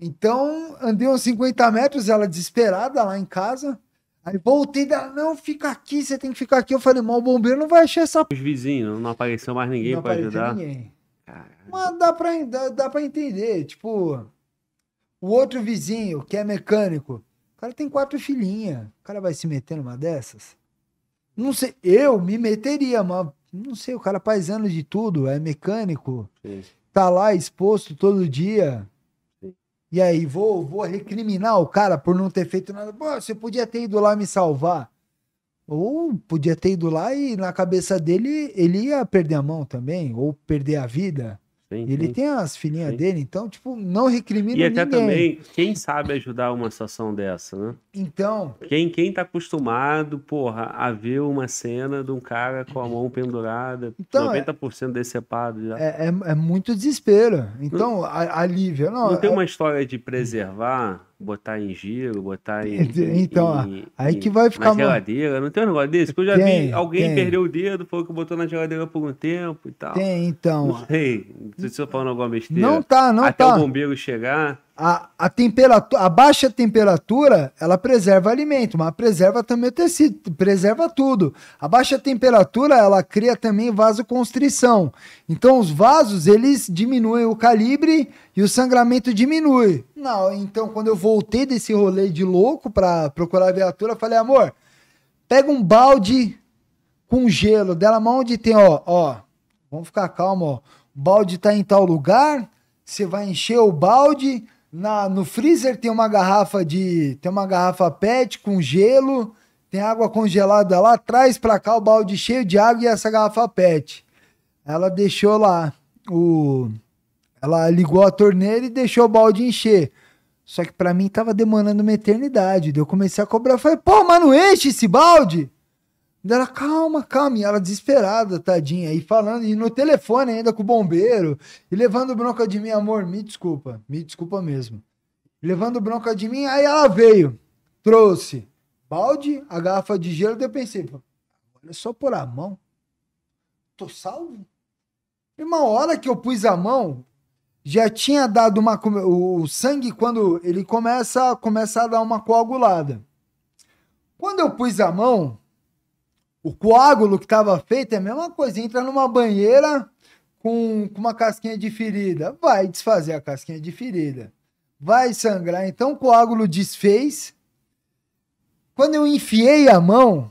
Então, andei uns 50 metros, ela desesperada lá em casa. Aí voltei dela, não, fica aqui, você tem que ficar aqui. Eu falei, mal o bombeiro não vai achar essa. Os vizinhos, não apareceu mais ninguém para ajudar. Ninguém. Mas dá pra, dá, dá pra entender. Tipo, o outro vizinho, que é mecânico, o cara tem quatro filhinhas. O cara vai se meter numa dessas? Não sei, eu me meteria, mas não sei, o cara paisano de tudo, é mecânico. Sim. Tá lá exposto todo dia. E aí, vou, vou recriminar o cara por não ter feito nada. Pô, você podia ter ido lá me salvar. Ou podia ter ido lá e na cabeça dele ele ia perder a mão também, ou perder a vida. Sim, ele sim. tem as filhinhas sim. dele, então, tipo, não recrimina ninguém. E até ninguém. também, quem sabe ajudar uma situação dessa, né? Então... Quem, quem tá acostumado, porra, a ver uma cena de um cara com a mão pendurada, então, 90% é, decepado já. É, é, é, muito desespero. Então, não, a, Lívia... Não, não tem é uma história de preservar botar em giro, botar em. Então, em, aí em, que vai ficar. Na geladeira, não tem um negócio desse? Porque eu já tem, vi alguém tem. perdeu o dedo, falou que botou na geladeira por um tempo e tal. Tem, então. Não sei, não sei se eu falando alguma besteira. Não tá, não Até tá. Até o bombeiro chegar a, a, temperatura, a baixa temperatura, ela preserva alimento, mas preserva também o tecido, preserva tudo. A baixa temperatura, ela cria também vasoconstrição. Então, os vasos, eles diminuem o calibre e o sangramento diminui. Não, então, quando eu voltei desse rolê de louco para procurar a viatura, falei, amor, pega um balde com gelo dela, mão onde tem, ó, ó, vamos ficar calmo, ó. O balde tá em tal lugar, você vai encher o balde, na, no freezer tem uma garrafa de. Tem uma garrafa PET com gelo, tem água congelada lá, traz pra cá o balde cheio de água e essa garrafa PET. Ela deixou lá o. Ela ligou a torneira e deixou o balde encher. Só que para mim tava demorando uma eternidade. Daí eu comecei a cobrar. Eu falei, pô, mano, enche esse balde! Ela, calma, calma, e ela desesperada, tadinha, e falando, e no telefone ainda com o bombeiro, e levando bronca de mim, amor, me desculpa, me desculpa mesmo. Levando bronca de mim, aí ela veio, trouxe balde, a garrafa de gelo, daí eu pensei, olha só por a mão, tô salvo. E uma hora que eu pus a mão, já tinha dado uma. O sangue, quando ele começa, começa a dar uma coagulada. Quando eu pus a mão, o coágulo que estava feito é a mesma coisa. Entra numa banheira com, com uma casquinha de ferida. Vai desfazer a casquinha de ferida. Vai sangrar. Então o coágulo desfez. Quando eu enfiei a mão,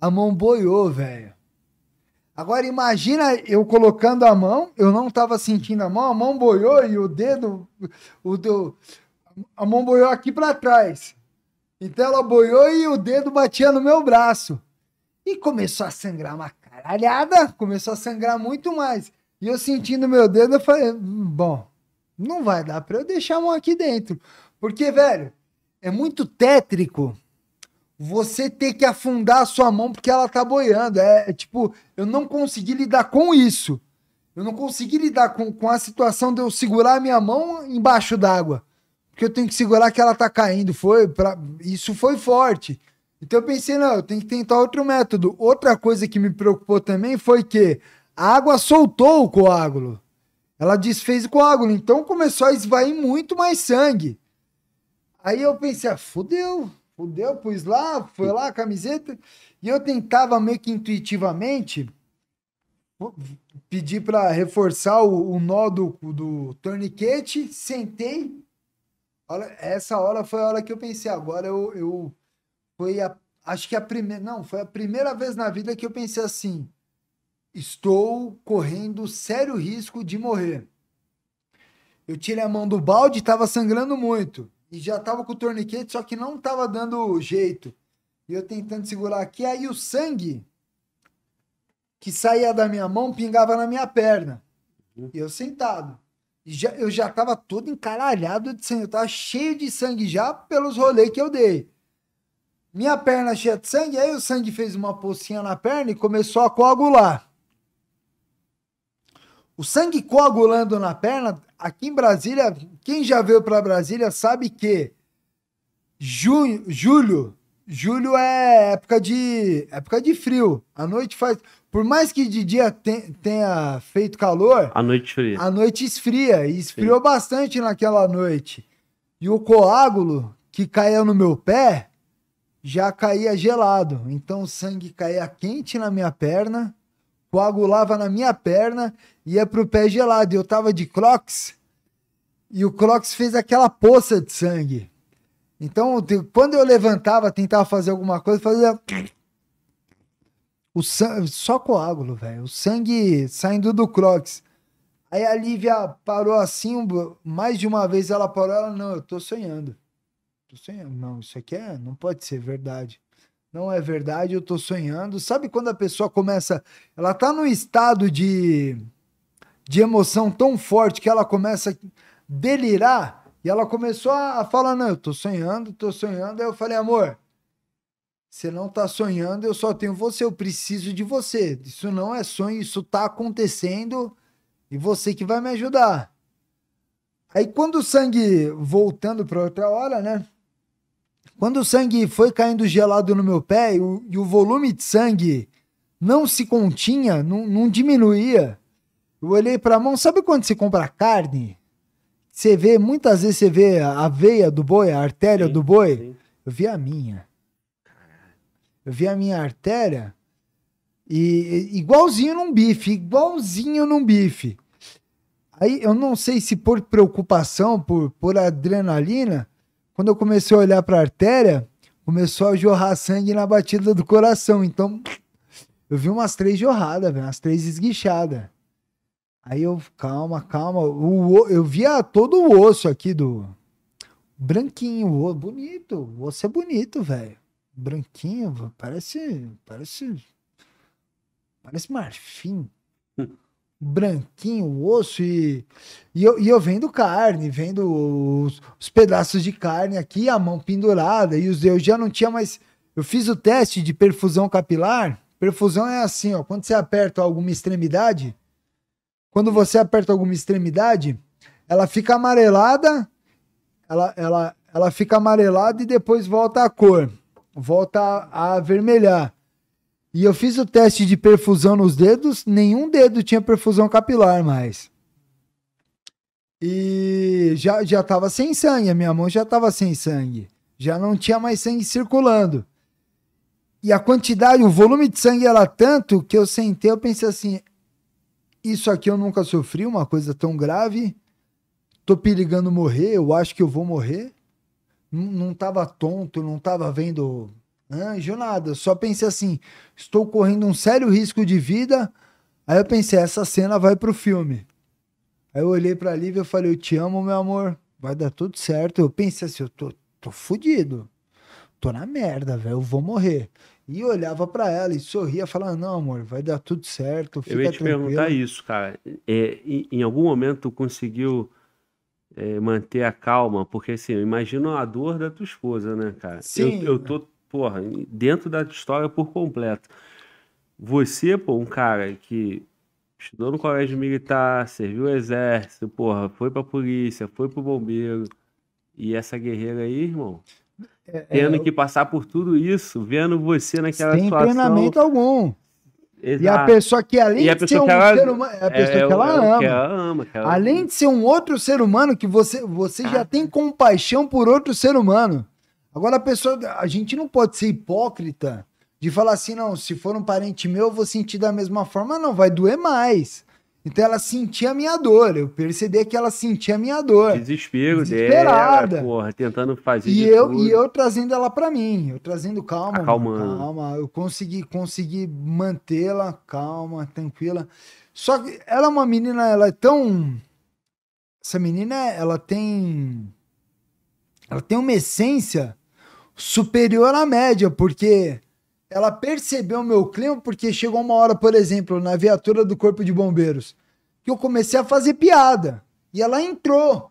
a mão boiou, velho. Agora imagina eu colocando a mão, eu não estava sentindo a mão, a mão boiou e o dedo, o, do a mão boiou aqui para trás. Então ela boiou e o dedo batia no meu braço. E começou a sangrar uma caralhada, começou a sangrar muito mais. E eu sentindo meu dedo, eu falei, hum, bom, não vai dar para eu deixar a mão aqui dentro. Porque, velho, é muito tétrico você ter que afundar a sua mão porque ela tá boiando. É, é tipo, eu não consegui lidar com isso. Eu não consegui lidar com, com a situação de eu segurar a minha mão embaixo d'água. Porque eu tenho que segurar que ela tá caindo. Foi pra... Isso foi forte. Então eu pensei, não, eu tenho que tentar outro método. Outra coisa que me preocupou também foi que a água soltou o coágulo. Ela desfez o coágulo, então começou a esvair muito mais sangue. Aí eu pensei, ah, fudeu, fudeu, pus lá, foi lá a camiseta. E eu tentava meio que intuitivamente pedir para reforçar o, o, nó do, do torniquete, sentei. Essa hora foi a hora que eu pensei, agora eu, eu foi a, acho que a primeira, não, foi a primeira vez na vida que eu pensei assim: estou correndo sério risco de morrer. Eu tirei a mão do balde, estava sangrando muito e já estava com o torniquete, só que não estava dando jeito. E eu tentando segurar aqui, aí o sangue que saía da minha mão pingava na minha perna. Uhum. E eu sentado. E já, eu já estava todo encaralhado de sangue, eu tava cheio de sangue já pelos rolês que eu dei. Minha perna cheia de sangue, aí o sangue fez uma pocinha na perna e começou a coagular. O sangue coagulando na perna, aqui em Brasília, quem já veio para Brasília sabe que junho, julho, julho é época de época de frio. A noite faz, por mais que de dia tenha feito calor, a noite fria. A noite esfria e esfriou Sim. bastante naquela noite. E o coágulo que caiu no meu pé, já caía gelado. Então o sangue caía quente na minha perna, coagulava na minha perna, ia pro pé gelado. E eu tava de Crocs e o Crocs fez aquela poça de sangue. Então, quando eu levantava, tentava fazer alguma coisa, fazia. O sangue, só coágulo, velho. O sangue saindo do Crocs. Aí a Lívia parou assim, mais de uma vez ela parou, ela, não, eu tô sonhando. Tô sonhando. Tipo assim, não, isso aqui é, não pode ser verdade. Não é verdade, eu tô sonhando. Sabe quando a pessoa começa, ela tá num estado de, de emoção tão forte que ela começa a delirar e ela começou a falar: "Não, eu tô sonhando, tô sonhando". Aí eu falei: "Amor, você não tá sonhando, eu só tenho você, eu preciso de você. Isso não é sonho, isso tá acontecendo e você que vai me ajudar". Aí quando o sangue voltando para outra hora, né? Quando o sangue foi caindo gelado no meu pé e o, e o volume de sangue não se continha, não, não diminuía, eu olhei para a mão. Sabe quando você compra carne? Você vê, muitas vezes você vê a veia do boi, a artéria sim, do boi. Sim. Eu vi a minha. Eu vi a minha artéria e igualzinho num bife, igualzinho num bife. Aí eu não sei se por preocupação, por, por adrenalina, quando eu comecei a olhar para a artéria, começou a jorrar sangue na batida do coração. Então, eu vi umas três jorradas, velho, umas três esguichadas. Aí eu, calma, calma. O, eu via todo o osso aqui do. Branquinho, o osso, bonito. O osso é bonito, velho. Branquinho, parece. Parece. Parece marfim. branquinho o osso e, e, eu, e eu vendo carne, vendo os, os pedaços de carne aqui, a mão pendurada, e os, eu já não tinha mais. Eu fiz o teste de perfusão capilar. Perfusão é assim, ó. Quando você aperta alguma extremidade, quando você aperta alguma extremidade, ela fica amarelada, ela, ela, ela fica amarelada e depois volta a cor, volta a, a avermelhar. E eu fiz o teste de perfusão nos dedos, nenhum dedo tinha perfusão capilar mais. E já, já tava sem sangue, a minha mão já tava sem sangue. Já não tinha mais sangue circulando. E a quantidade, o volume de sangue era tanto que eu sentei, eu pensei assim, isso aqui eu nunca sofri, uma coisa tão grave. Tô perigando morrer, eu acho que eu vou morrer. Não, não tava tonto, não tava vendo Anjo né? nada, só pensei assim, estou correndo um sério risco de vida. Aí eu pensei, essa cena vai pro filme. Aí eu olhei pra Lívia e falei, eu te amo, meu amor, vai dar tudo certo. Eu pensei assim, eu tô, tô fudido, tô na merda, velho, eu vou morrer. E olhava para ela e sorria, falando, não, amor, vai dar tudo certo, fica Eu ia te tranquilo. perguntar isso, cara. É, em algum momento tu conseguiu é, manter a calma? Porque assim, eu imagino a dor da tua esposa, né, cara? Sim. Eu, eu tô porra, dentro da história por completo. Você, pô, um cara que estudou no colégio militar, serviu o exército, porra, foi pra polícia, foi pro bombeiro, e essa guerreira aí, irmão, é, é tendo é, que passar por tudo isso, vendo você naquela sem situação... Sem treinamento algum. Exato. E a pessoa que além de ser um ela, ser humano, é a é, pessoa é, que, ela é ama. que ela ama. Que ela além ama. de ser um outro ser humano que você, você ah. já tem compaixão por outro ser humano. Agora, a pessoa, a gente não pode ser hipócrita de falar assim, não, se for um parente meu, eu vou sentir da mesma forma, não, vai doer mais. Então ela sentia a minha dor, eu percebi que ela sentia a minha dor. Desespero desesperada. dela, porra, tentando fazer e eu tudo. E eu trazendo ela para mim, eu trazendo calma, Acalmando. calma, eu consegui, consegui mantê-la calma, tranquila. Só que ela é uma menina, ela é tão... Essa menina, ela tem... Ela tem uma essência superior à média, porque ela percebeu o meu clima, porque chegou uma hora, por exemplo, na viatura do Corpo de Bombeiros, que eu comecei a fazer piada. E ela entrou.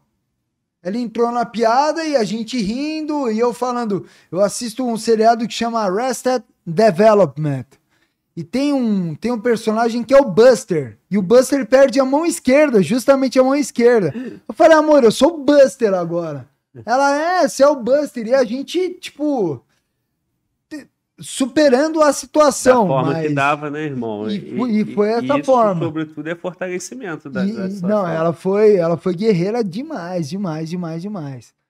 Ela entrou na piada e a gente rindo, e eu falando. Eu assisto um seriado que chama Arrested Development. E tem um, tem um personagem que é o Buster. E o Buster perde a mão esquerda, justamente a mão esquerda. Eu falei, amor, eu sou o Buster agora. Ela é, é Buster. e a gente, tipo, superando a situação. Da forma mas... que dava, né, irmão? E, e, e foi essa e isso, forma. Sobretudo é fortalecimento da, e, da Não, ela foi, ela foi guerreira demais, demais, demais, demais.